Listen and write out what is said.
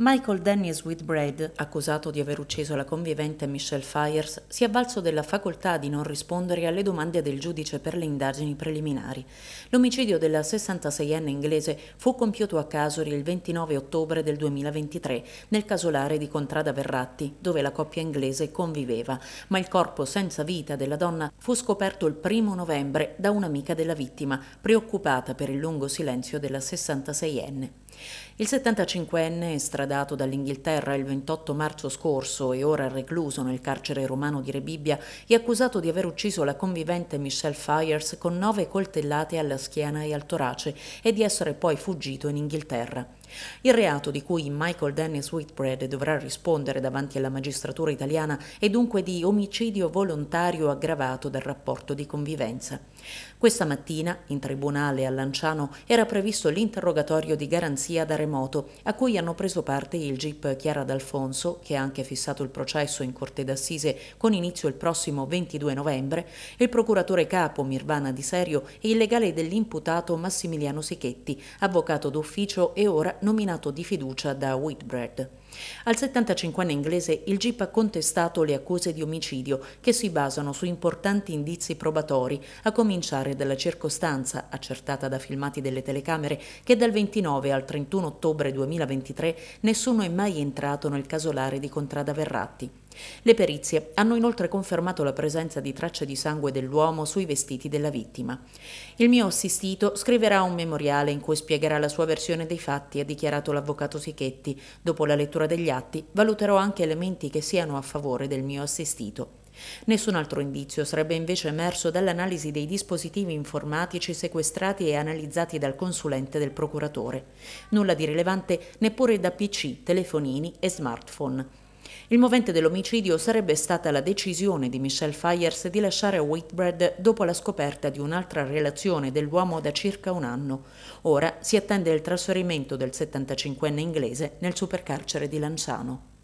Michael Dennis Whitbread, accusato di aver ucciso la convivente Michelle Fires, si è avvalso della facoltà di non rispondere alle domande del giudice per le indagini preliminari. L'omicidio della 66enne inglese fu compiuto a Casori il 29 ottobre del 2023, nel casolare di Contrada Verratti, dove la coppia inglese conviveva, ma il corpo senza vita della donna fu scoperto il 1 novembre da un'amica della vittima, preoccupata per il lungo silenzio della 66enne. Il 75enne, stradato dall'Inghilterra il 28 marzo scorso e ora recluso nel carcere romano di Rebibbia, è accusato di aver ucciso la convivente Michelle Fires con nove coltellate alla schiena e al torace e di essere poi fuggito in Inghilterra. Il reato di cui Michael Dennis Whitbread dovrà rispondere davanti alla magistratura italiana è dunque di omicidio volontario aggravato dal rapporto di convivenza. Questa mattina, in tribunale a Lanciano, era previsto l'interrogatorio di garanzia garanzia da remoto, a cui hanno preso parte il GIP Chiara D'Alfonso, che ha anche fissato il processo in Corte d'Assise con inizio il prossimo 22 novembre, il procuratore capo Mirvana Di Serio e il legale dell'imputato Massimiliano Sichetti, avvocato d'ufficio e ora nominato di fiducia da Whitbread. Al 75enne inglese il GIP ha contestato le accuse di omicidio che si basano su importanti indizi probatori, a cominciare dalla circostanza, accertata da filmati delle telecamere, che dal 29 al 31 ottobre 2023 nessuno è mai entrato nel casolare di Contrada Verratti. Le perizie hanno inoltre confermato la presenza di tracce di sangue dell'uomo sui vestiti della vittima. Il mio assistito scriverà un memoriale in cui spiegherà la sua versione dei fatti, ha dichiarato l'avvocato Sichetti. Dopo la lettura degli atti valuterò anche elementi che siano a favore del mio assistito. Nessun altro indizio sarebbe invece emerso dall'analisi dei dispositivi informatici sequestrati e analizzati dal consulente del procuratore. Nulla di rilevante neppure da PC, telefonini e smartphone. Il movente dell'omicidio sarebbe stata la decisione di Michelle Fires di lasciare Whitbread dopo la scoperta di un'altra relazione dell'uomo da circa un anno. Ora si attende il trasferimento del 75enne inglese nel supercarcere di Lanciano.